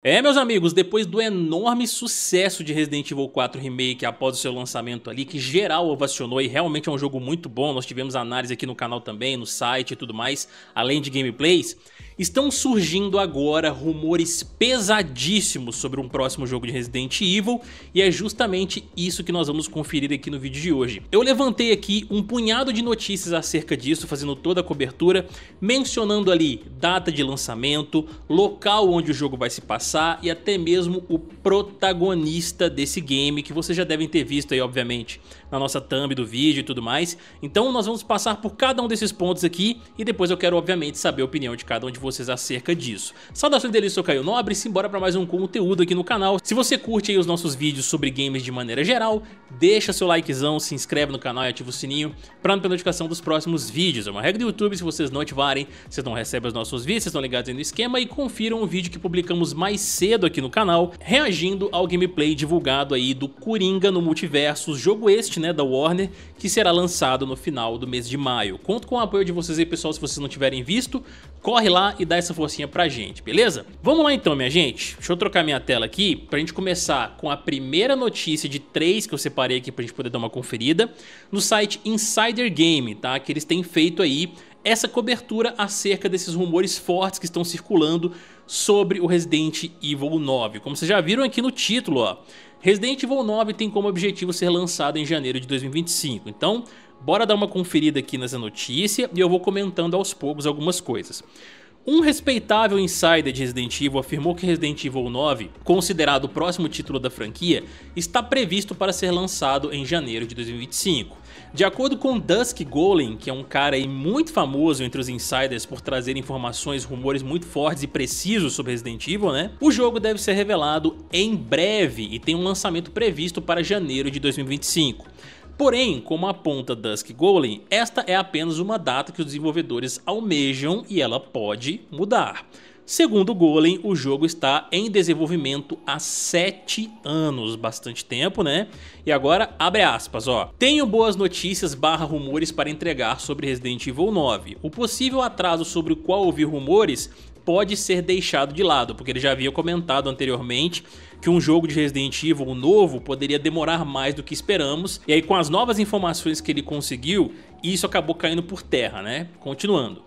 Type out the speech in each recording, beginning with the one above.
É, meus amigos, depois do enorme sucesso de Resident Evil 4 Remake após o seu lançamento ali, que geral ovacionou e realmente é um jogo muito bom, nós tivemos análise aqui no canal também, no site e tudo mais, além de gameplays, Estão surgindo agora rumores pesadíssimos sobre um próximo jogo de Resident Evil e é justamente isso que nós vamos conferir aqui no vídeo de hoje. Eu levantei aqui um punhado de notícias acerca disso, fazendo toda a cobertura, mencionando ali data de lançamento, local onde o jogo vai se passar e até mesmo o protagonista desse game, que vocês já devem ter visto aí, obviamente, na nossa thumb do vídeo e tudo mais. Então nós vamos passar por cada um desses pontos aqui e depois eu quero, obviamente, saber a opinião de cada um de vocês vocês acerca disso. Saudações deles, sou Caio Nobre, simbora para mais um conteúdo aqui no canal. Se você curte os nossos vídeos sobre games de maneira geral, deixa seu likezão, se inscreve no canal e ativa o sininho para não perder notificação dos próximos vídeos. É uma regra do YouTube, se vocês não ativarem, vocês não recebem os nossos vídeos, vocês estão ligados aí no esquema e confiram o vídeo que publicamos mais cedo aqui no canal, reagindo ao gameplay divulgado aí do Coringa no Multiverso, jogo este, né, da Warner, que será lançado no final do mês de maio. Conto com o apoio de vocês aí, pessoal, se vocês não tiverem visto, corre lá e dá essa forcinha pra gente, beleza? Vamos lá então, minha gente. Deixa eu trocar minha tela aqui pra gente começar com a primeira notícia de três que eu separei aqui pra gente poder dar uma conferida no site Insider Game, tá? Que eles têm feito aí essa cobertura acerca desses rumores fortes que estão circulando sobre o Resident Evil 9. Como vocês já viram aqui no título, ó, Resident Evil 9 tem como objetivo ser lançado em janeiro de 2025. Então, bora dar uma conferida aqui nessa notícia e eu vou comentando aos poucos algumas coisas. Um respeitável insider de Resident Evil afirmou que Resident Evil 9, considerado o próximo título da franquia, está previsto para ser lançado em janeiro de 2025. De acordo com Dusk Golem, que é um cara muito famoso entre os insiders por trazer informações, rumores muito fortes e precisos sobre Resident Evil, né? O jogo deve ser revelado em breve e tem um lançamento previsto para janeiro de 2025. Porém, como aponta Dusk Golem, esta é apenas uma data que os desenvolvedores almejam e ela pode mudar. Segundo Golem, o jogo está em desenvolvimento há 7 anos, bastante tempo, né? E agora, abre aspas, ó. Tenho boas notícias barra rumores para entregar sobre Resident Evil 9. O possível atraso sobre o qual ouvi rumores pode ser deixado de lado, porque ele já havia comentado anteriormente que um jogo de Resident Evil novo poderia demorar mais do que esperamos, e aí com as novas informações que ele conseguiu, e isso acabou caindo por terra, né? Continuando.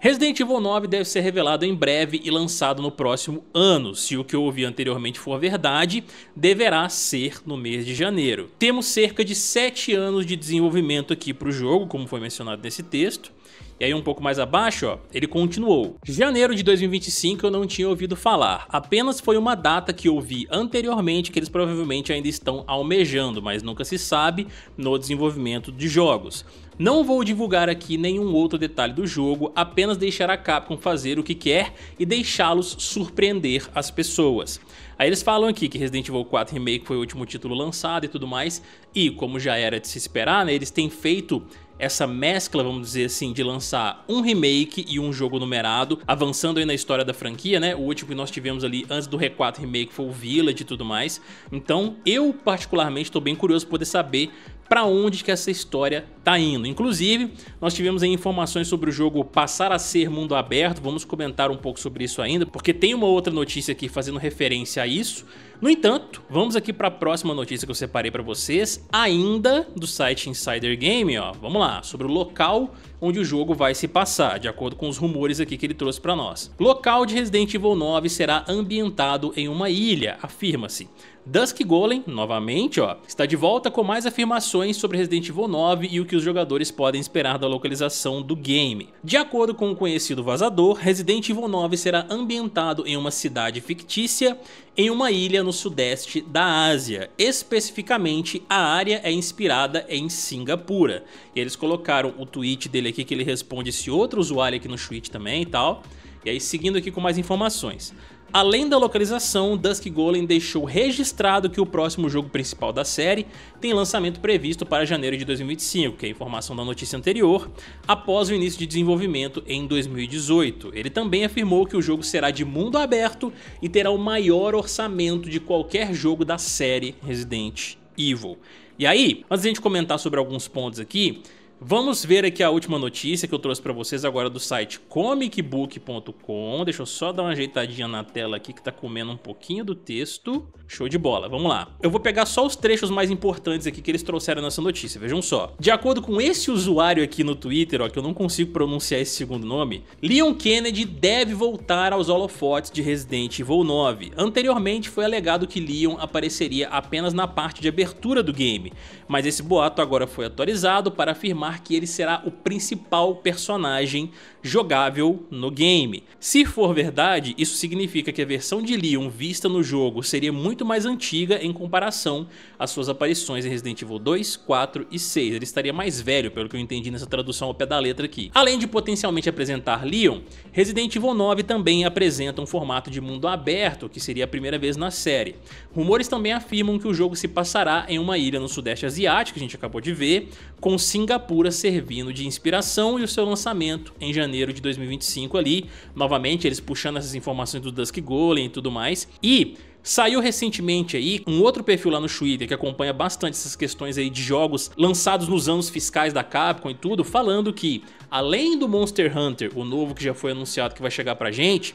Resident Evil 9 deve ser revelado em breve e lançado no próximo ano. Se o que eu ouvi anteriormente for verdade, deverá ser no mês de janeiro. Temos cerca de 7 anos de desenvolvimento aqui para o jogo, como foi mencionado nesse texto, e aí um pouco mais abaixo, ó, ele continuou. Janeiro de 2025 eu não tinha ouvido falar, apenas foi uma data que ouvi anteriormente que eles provavelmente ainda estão almejando, mas nunca se sabe, no desenvolvimento de jogos. Não vou divulgar aqui nenhum outro detalhe do jogo, apenas deixar a Capcom fazer o que quer e deixá-los surpreender as pessoas. Aí eles falam aqui que Resident Evil 4 Remake foi o último título lançado e tudo mais, e como já era de se esperar, né, eles têm feito essa mescla, vamos dizer assim, de lançar um remake e um jogo numerado, avançando aí na história da franquia, né? O último que nós tivemos ali antes do R4 Remake foi o Village e tudo mais. Então, eu particularmente estou bem curioso poder saber para onde que essa história tá indo. Inclusive, nós tivemos informações sobre o jogo passar a ser mundo aberto, vamos comentar um pouco sobre isso ainda, porque tem uma outra notícia aqui fazendo referência a isso, no entanto, vamos aqui para a próxima notícia que eu separei para vocês, ainda do site Insider Game, ó. Vamos lá, sobre o local onde o jogo vai se passar, de acordo com os rumores aqui que ele trouxe para nós. Local de Resident Evil 9 será ambientado em uma ilha, afirma-se. Dusk Golem, novamente, ó, está de volta com mais afirmações sobre Resident Evil 9 e o que os jogadores podem esperar da localização do game. De acordo com o um conhecido vazador, Resident Evil 9 será ambientado em uma cidade fictícia, em uma ilha no sudeste da Ásia. Especificamente, a área é inspirada em Singapura. E eles colocaram o tweet dele aqui que ele responde esse outro usuário aqui no tweet também e tal. E aí, seguindo aqui com mais informações. Além da localização, Dusk Golem deixou registrado que o próximo jogo principal da série tem lançamento previsto para janeiro de 2025, que é a informação da notícia anterior, após o início de desenvolvimento em 2018. Ele também afirmou que o jogo será de mundo aberto e terá o maior orçamento de qualquer jogo da série Resident Evil. E aí, antes de a gente comentar sobre alguns pontos aqui, Vamos ver aqui a última notícia que eu trouxe para vocês agora do site comicbook.com. Deixa eu só dar uma ajeitadinha na tela aqui que tá comendo um pouquinho do texto. Show de bola, vamos lá. Eu vou pegar só os trechos mais importantes aqui que eles trouxeram nessa notícia, vejam só. De acordo com esse usuário aqui no Twitter, ó, que eu não consigo pronunciar esse segundo nome, Leon Kennedy deve voltar aos holofotes de Resident Evil 9. Anteriormente foi alegado que Leon apareceria apenas na parte de abertura do game, mas esse boato agora foi atualizado para afirmar que ele será o principal personagem jogável no game. Se for verdade, isso significa que a versão de Leon vista no jogo seria muito mais antiga em comparação às suas aparições em Resident Evil 2, 4 e 6. Ele estaria mais velho, pelo que eu entendi nessa tradução ao pé da letra aqui. Além de potencialmente apresentar Leon, Resident Evil 9 também apresenta um formato de mundo aberto, que seria a primeira vez na série. Rumores também afirmam que o jogo se passará em uma ilha no sudeste asiático, que a gente acabou de ver, com Singapura servindo de inspiração e o seu lançamento em janeiro de 2025 ali, novamente eles puxando essas informações do Dusk Golem e tudo mais. E Saiu recentemente aí um outro perfil lá no Twitter que acompanha bastante essas questões aí de jogos lançados nos anos fiscais da Capcom e tudo, falando que além do Monster Hunter, o novo que já foi anunciado que vai chegar pra gente,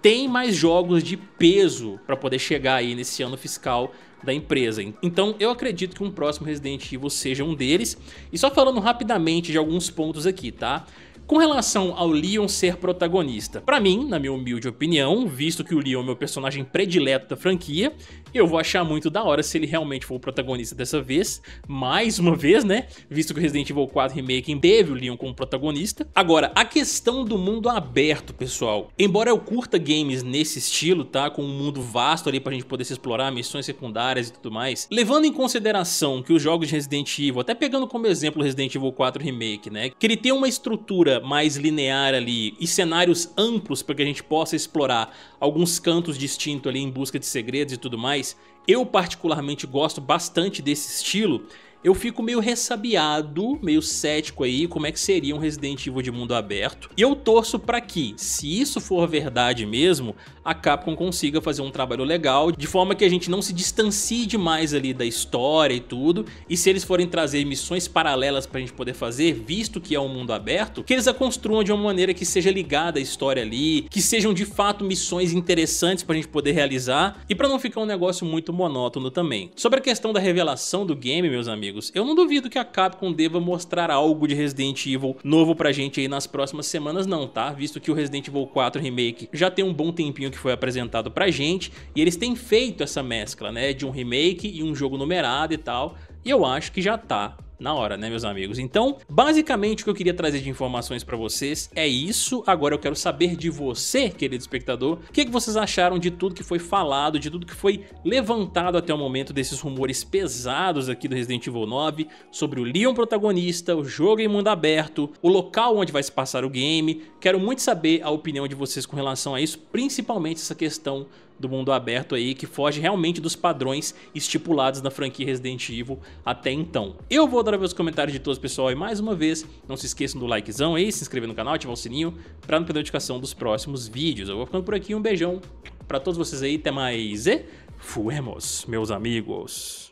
tem mais jogos de peso para poder chegar aí nesse ano fiscal da empresa. Então eu acredito que um próximo Resident Evil seja um deles. E só falando rapidamente de alguns pontos aqui, tá? Com relação ao Leon ser protagonista, para mim, na minha humilde opinião, visto que o Leon é o meu personagem predileto da franquia, eu vou achar muito da hora se ele realmente for o protagonista dessa vez, mais uma vez, né? Visto que o Resident Evil 4 Remake teve o Leon como protagonista. Agora, a questão do mundo aberto, pessoal. Embora eu curta games nesse estilo, tá? Com um mundo vasto ali pra gente poder se explorar, missões secundárias, áreas e tudo mais, levando em consideração que os jogos de Resident Evil, até pegando como exemplo o Resident Evil 4 Remake, né, que ele tem uma estrutura mais linear ali e cenários amplos para que a gente possa explorar alguns cantos distintos ali em busca de segredos e tudo mais, eu particularmente gosto bastante desse estilo eu fico meio ressabiado, meio cético aí, como é que seria um Resident Evil de mundo aberto. E eu torço para que, se isso for verdade mesmo, a Capcom consiga fazer um trabalho legal, de forma que a gente não se distancie demais ali da história e tudo, e se eles forem trazer missões paralelas pra gente poder fazer, visto que é um mundo aberto, que eles a construam de uma maneira que seja ligada à história ali, que sejam de fato missões interessantes pra gente poder realizar, e pra não ficar um negócio muito monótono também. Sobre a questão da revelação do game, meus amigos, amigos. Eu não duvido que a Capcom deva mostrar algo de Resident Evil novo pra gente aí nas próximas semanas não, tá? Visto que o Resident Evil 4 Remake já tem um bom tempinho que foi apresentado pra gente e eles têm feito essa mescla, né, de um remake e um jogo numerado e tal, e eu acho que já tá na hora, né, meus amigos? Então, basicamente o que eu queria trazer de informações para vocês é isso. Agora eu quero saber de você, querido espectador, o que, que vocês acharam de tudo que foi falado, de tudo que foi levantado até o momento desses rumores pesados aqui do Resident Evil 9 sobre o Leon protagonista, o jogo em mundo aberto, o local onde vai se passar o game. Quero muito saber a opinião de vocês com relação a isso, principalmente essa questão do mundo aberto aí que foge realmente dos padrões estipulados na franquia Resident Evil até então. Eu vou adorar ver os comentários de todos, pessoal, e mais uma vez, não se esqueçam do likezão aí, se inscrever no canal, ativar o sininho para não perder a notificação dos próximos vídeos. Eu vou ficando por aqui, um beijão para todos vocês aí, até mais e fuemos, meus amigos.